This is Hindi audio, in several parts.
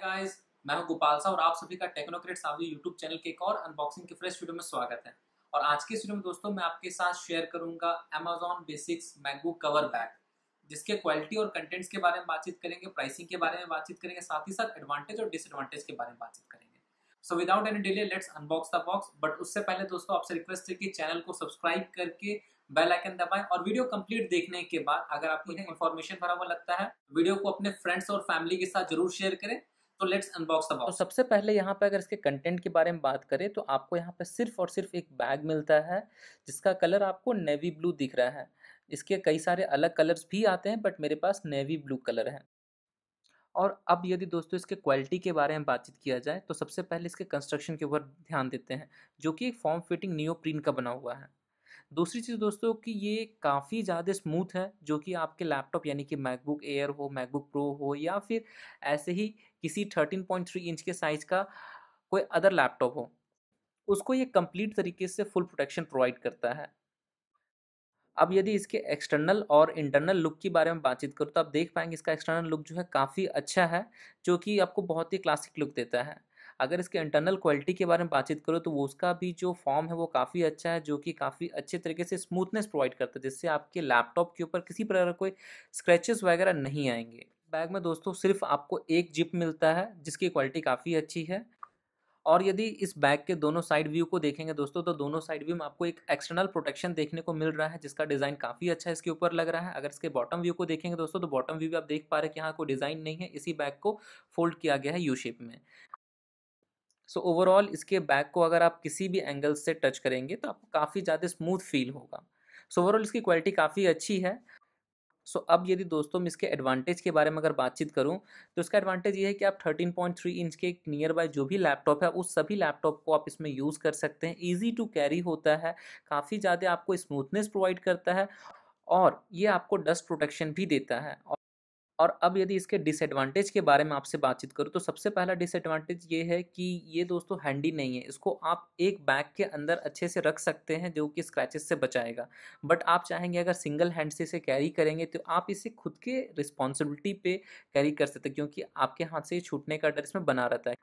गाइस मैं हूं गोपाल सा और आप सभी का टेक्नोक्रेट सावली यूट्यूब चैनल के एक और अनबॉक्सिंग के फ्रेश वीडियो में स्वागत है और आज के इस वीडियो में दोस्तों मैं आपके साथ शेयर करूंगा Amazon basics MacBook cover bag जिसके क्वालिटी और कंटेंट्स के बारे में बातचीत करेंगे प्राइसिंग के बारे में बातचीत करेंगे साथ ही साथ एडवांटेज और डिसएडवांटेज के बारे में बातचीत करेंगे so without any delay let's unbox the box but उससे पहले दोस्तों आपसे रिक्वेस्ट है कि चैनल को सब्सक्राइब करके बेल आइकन दबाएं और वीडियो कंप्लीट देखने के बाद अगर आपको इन्फॉर्मेशन भरा हुआ लगता है वीडियो को अपने फ्रेंड्स और फैमिली के साथ जरूर शेयर करें तो लेट्स अनबॉक्स द बॉक्स सबसे पहले यहाँ पे अगर इसके कंटेंट के बारे में बात करें तो आपको यहाँ पे सिर्फ और सिर्फ एक बैग मिलता है जिसका कलर आपको नेवी ब्लू दिख रहा है इसके कई सारे अलग कलर्स भी आते हैं बट मेरे पास नेवी ब्लू कलर है और अब यदि दोस्तों इसके क्वालिटी के बारे में बातचीत किया जाए तो सबसे पहले इसके कंस्ट्रक्शन के ऊपर ध्यान देते हैं जो कि फॉर्म फिटिंग नियो प्रिंट का बना हुआ है दूसरी चीज़ दोस्तों कि ये काफ़ी ज़्यादा स्मूथ है जो कि आपके लैपटॉप यानी कि मैकबुक एयर हो मैकबुक प्रो हो या फिर ऐसे ही किसी 13.3 इंच के साइज़ का कोई अदर लैपटॉप हो उसको ये कंप्लीट तरीके से फुल प्रोटेक्शन प्रोवाइड करता है अब यदि इसके एक्सटर्नल और इंटरनल लुक के बारे में बातचीत करूँ तो आप देख पाएंगे इसका एक्सटर्नल लुक जो है काफ़ी अच्छा है जो कि आपको बहुत ही क्लासिक लुक देता है अगर इसके इंटरनल क्वालिटी के बारे में बातचीत करो तो उसका भी जो फॉर्म है वो काफ़ी अच्छा है जो कि काफ़ी अच्छे तरीके से स्मूथनेस प्रोवाइड करता है जिससे आपके लैपटॉप के ऊपर किसी प्रकार कोई स्क्रैचेस वगैरह नहीं आएंगे बैग में दोस्तों सिर्फ आपको एक जिप मिलता है जिसकी क्वालिटी काफ़ी अच्छी है और यदि इस बैग के दोनों साइड व्यू को देखेंगे दोस्तों तो दोनों साइड व्यू में आपको एक एक्सटर्नल प्रोटेक्शन देखने को मिल रहा है जिसका डिज़ाइन काफ़ी अच्छा इसके ऊपर लग रहा है अगर इसके बॉटम व्यू को देखेंगे दोस्तों तो बॉटम व्यू भी आप देख पा रहे हैं कि यहाँ कोई डिज़ाइन नहीं है इसी बैग को फोल्ड किया गया है यू शेप में सो ओवरऑल इसके बैक को अगर आप किसी भी एंगल से टच करेंगे तो आपको काफ़ी ज़्यादा स्मूथ फील होगा सो so ओवरऑल इसकी क्वालिटी काफ़ी अच्छी है सो so, अब यदि दोस्तों मैं इसके एडवांटेज के बारे में अगर बातचीत करूं तो इसका एडवांटेज ये है कि आप 13.3 इंच के नियर बाय जो भी लैपटॉप है उस सभी लैपटॉप को आप इसमें यूज़ कर सकते हैं इजी टू कैरी होता है काफ़ी ज़्यादा आपको स्मूथनेस प्रोवाइड करता है और ये आपको डस्ट प्रोटेक्शन भी देता है और अब यदि इसके डिसएडवांटेज के बारे में आपसे बातचीत करूँ तो सबसे पहला डिसएडवांटेज ये है कि ये दोस्तों हैंडी नहीं है इसको आप एक बैग के अंदर अच्छे से रख सकते हैं जो कि स्क्रैचेस से बचाएगा बट आप चाहेंगे अगर सिंगल हैंड से इसे कैरी करेंगे तो आप इसे खुद के रिस्पॉन्सिबिलिटी पे कैरी कर सकते क्योंकि आपके हाथ से ये छूटने का डर इसमें बना रहता है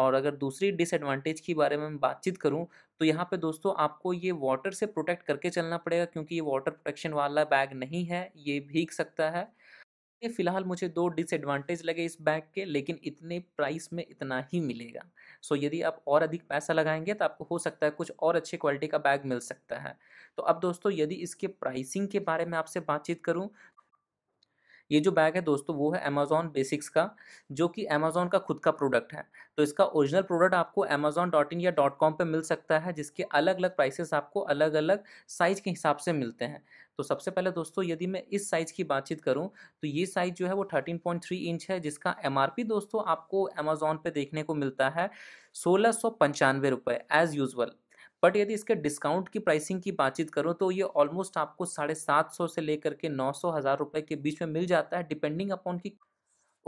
और अगर दूसरी डिसएडवांटेज के बारे में बातचीत करूं तो यहाँ पे दोस्तों आपको ये वाटर से प्रोटेक्ट करके चलना पड़ेगा क्योंकि ये वाटर प्रोटेक्शन वाला बैग नहीं है ये भीग सकता है ये फ़िलहाल मुझे दो डिसएडवांटेज लगे इस बैग के लेकिन इतने प्राइस में इतना ही मिलेगा सो यदि आप और अधिक पैसा लगाएंगे तो आपको हो सकता है कुछ और अच्छे क्वालिटी का बैग मिल सकता है तो अब दोस्तों यदि इसके प्राइसिंग के बारे में आपसे बातचीत करूं ये जो बैग है दोस्तों वो है अमेजोन बेसिक्स का जो कि अमेजोन का खुद का प्रोडक्ट है तो इसका ओरिजिनल प्रोडक्ट आपको अमेजोन डॉट इन या डॉट कॉम पर मिल सकता है जिसके अलग अलग प्राइसेस आपको अलग अलग साइज़ के हिसाब से मिलते हैं तो सबसे पहले दोस्तों यदि मैं इस साइज़ की बातचीत करूं तो ये साइज़ जो है वो 13.3 इंच है जिसका एम दोस्तों आपको अमेज़ोन पे देखने को मिलता है सोलह सौ पंचानवे रुपये एज़ यूज़ुअल बट यदि इसके डिस्काउंट की प्राइसिंग की बातचीत करूँ तो ये ऑलमोस्ट आपको साढ़े सात सौ से लेकर के नौ सौ हज़ार रुपये के बीच में मिल जाता है डिपेंडिंग अपॉन की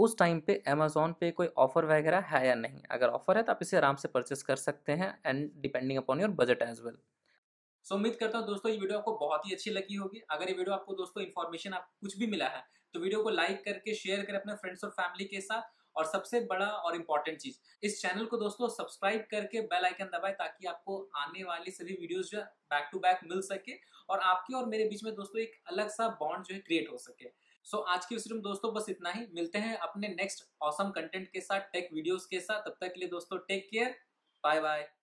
उस टाइम पे अमेज़ोन पे कोई ऑफ़र वगैरह है या नहीं अगर ऑफ़र है तो आप इसे आराम से परचेस कर सकते हैं and depending upon your budget as well so उम्मीद करता हूँ दोस्तों ये वीडियो आपको बहुत ही अच्छी लगी होगी अगर ये वीडियो आपको दोस्तों इन्फॉर्मेशन आप कुछ भी मिला है तो वीडियो को लाइक करके शेयर करें अपने फ्रेंड्स और फैमिली के साथ और सबसे बड़ा और इम्पोर्टेंट चीज इस चैनल को दोस्तों सब्सक्राइब करके बेल आइकन दबाए ताकि आपको आने वाली सभी वीडियोस जो बैक टू बैक मिल सके और आपके और मेरे बीच में दोस्तों एक अलग सा बॉन्ड जो है क्रिएट हो सके सो so, आज की वीडियो में दोस्तों बस इतना ही मिलते हैं अपने नेक्स्ट ऑसम कंटेंट के साथ टेक वीडियोस के साथ तब तक के लिए दोस्तों टेक केयर बाय बाय